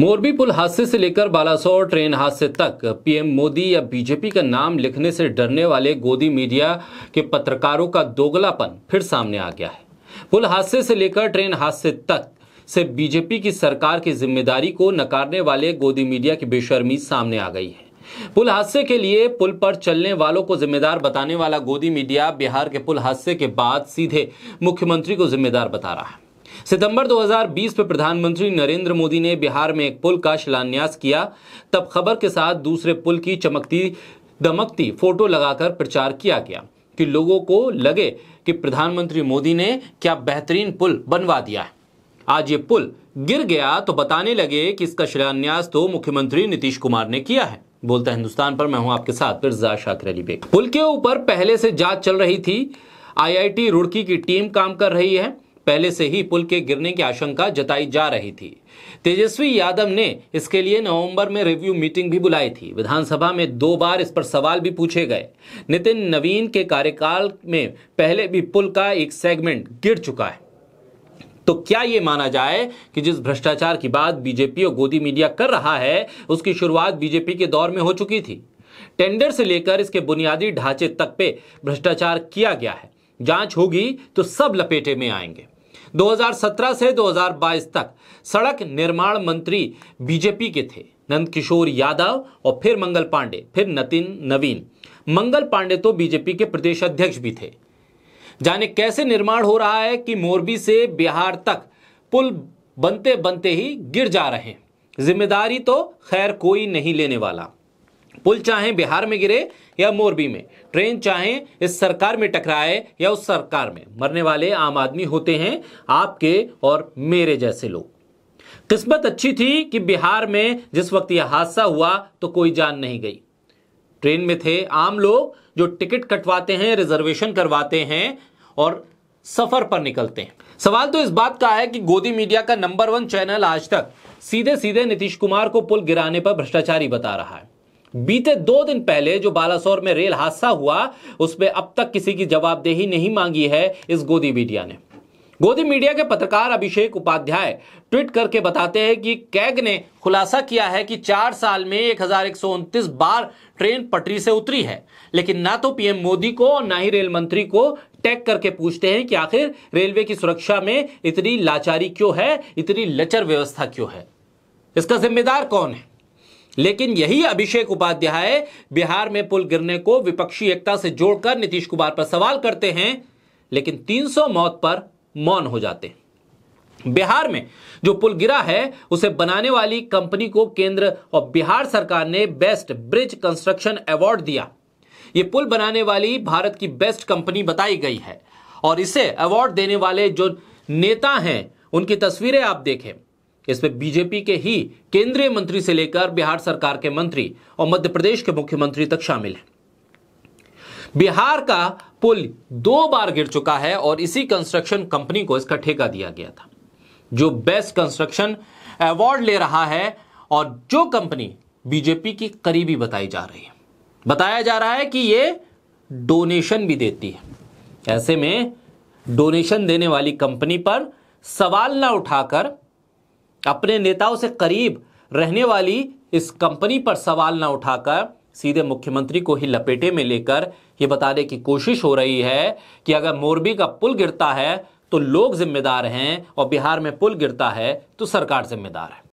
मोरबी पुल हादसे से लेकर बालासोर ट्रेन हादसे तक पीएम मोदी या बीजेपी का नाम लिखने से डरने वाले गोदी मीडिया के पत्रकारों का दोगलापन फिर सामने आ गया है पुल हादसे से लेकर ट्रेन हादसे तक से बीजेपी की सरकार की जिम्मेदारी को नकारने वाले गोदी मीडिया की बेशर्मी सामने आ गई है पुल हादसे के लिए पुल पर चलने वालों को जिम्मेदार बताने वाला गोदी मीडिया बिहार के पुल हादसे के बाद सीधे मुख्यमंत्री को जिम्मेदार बता रहा है सितंबर 2020 में प्रधानमंत्री नरेंद्र मोदी ने बिहार में एक पुल का शिलान्यास किया तब खबर के साथ दूसरे पुल की चमकती दमकती फोटो लगाकर प्रचार किया गया कि लोगों को लगे कि प्रधानमंत्री मोदी ने क्या बेहतरीन पुल बनवा दिया है आज ये पुल गिर गया तो बताने लगे कि इसका शिलान्यास तो मुख्यमंत्री नीतीश कुमार ने किया है बोलता हिंदुस्तान पर मैं हूं आपके साथ मिर्जा अली बेग पुल के ऊपर पहले से जांच चल रही थी आईआईटी रुड़की की टीम काम कर रही है पहले से ही पुल के गिरने की आशंका जताई जा रही थी तेजस्वी यादव ने इसके लिए नवंबर में रिव्यू मीटिंग भी बुलाई थी विधानसभा में दो बार इस पर सवाल भी पूछे गए नितिन नवीन के कार्यकाल में पहले भी पुल का एक सेगमेंट गिर चुका है तो क्या यह माना जाए कि जिस भ्रष्टाचार की बात बीजेपी और गोदी मीडिया कर रहा है उसकी शुरुआत बीजेपी के दौर में हो चुकी थी टेंडर से लेकर इसके बुनियादी ढांचे तक पे भ्रष्टाचार किया गया है जांच होगी तो सब लपेटे में आएंगे 2017 से 2022 तक सड़क निर्माण मंत्री बीजेपी के थे नंदकिशोर यादव और फिर मंगल पांडे फिर नतिन नवीन मंगल पांडे तो बीजेपी के प्रदेश अध्यक्ष भी थे जाने कैसे निर्माण हो रहा है कि मोरबी से बिहार तक पुल बनते बनते ही गिर जा रहे हैं जिम्मेदारी तो खैर कोई नहीं लेने वाला पुल चाहे बिहार में गिरे या मोरबी में ट्रेन चाहे इस सरकार में टकराए या उस सरकार में मरने वाले आम आदमी होते हैं आपके और मेरे जैसे लोग किस्मत अच्छी थी कि बिहार में जिस वक्त यह हादसा हुआ तो कोई जान नहीं गई ट्रेन में थे आम लोग जो टिकट कटवाते हैं रिजर्वेशन करवाते हैं और सफर पर निकलते हैं सवाल तो इस बात का है कि गोदी मीडिया का नंबर वन चैनल आज तक सीधे सीधे नीतीश कुमार को पुल गिराने पर भ्रष्टाचारी बता रहा है बीते दो दिन पहले जो बालासोर में रेल हादसा हुआ उसमें अब तक किसी की जवाबदेही नहीं मांगी है इस गोदी मीडिया ने गोदी मीडिया के पत्रकार अभिषेक उपाध्याय ट्वीट करके बताते हैं कि कैग ने खुलासा किया है कि चार साल में एक बार ट्रेन पटरी से उतरी है लेकिन ना तो पीएम मोदी को और ना ही रेल मंत्री को टैग करके पूछते हैं कि आखिर रेलवे की सुरक्षा में इतनी लाचारी क्यों है इतनी लचर व्यवस्था क्यों है इसका जिम्मेदार कौन है लेकिन यही अभिषेक उपाध्याय बिहार में पुल गिरने को विपक्षी एकता से जोड़कर नीतीश कुमार पर सवाल करते हैं लेकिन 300 मौत पर मौन हो जाते हैं बिहार में जो पुल गिरा है उसे बनाने वाली कंपनी को केंद्र और बिहार सरकार ने बेस्ट ब्रिज कंस्ट्रक्शन अवार्ड दिया ये पुल बनाने वाली भारत की बेस्ट कंपनी बताई गई है और इसे अवार्ड देने वाले जो नेता हैं उनकी तस्वीरें आप देखें इसमें बीजेपी के ही केंद्रीय मंत्री से लेकर बिहार सरकार के मंत्री और मध्य प्रदेश के मुख्यमंत्री तक शामिल है बिहार का पुल दो बार गिर चुका है और इसी कंस्ट्रक्शन कंपनी को इसका ठेका दिया गया था जो बेस्ट कंस्ट्रक्शन अवार्ड ले रहा है और जो कंपनी बीजेपी की करीबी बताई जा रही है बताया जा रहा है कि ये डोनेशन भी देती है ऐसे में डोनेशन देने वाली कंपनी पर सवाल ना उठाकर अपने नेताओं से करीब रहने वाली इस कंपनी पर सवाल न उठाकर सीधे मुख्यमंत्री को ही लपेटे में लेकर यह बताने की कोशिश हो रही है कि अगर मोरबी का पुल गिरता है तो लोग जिम्मेदार हैं और बिहार में पुल गिरता है तो सरकार जिम्मेदार है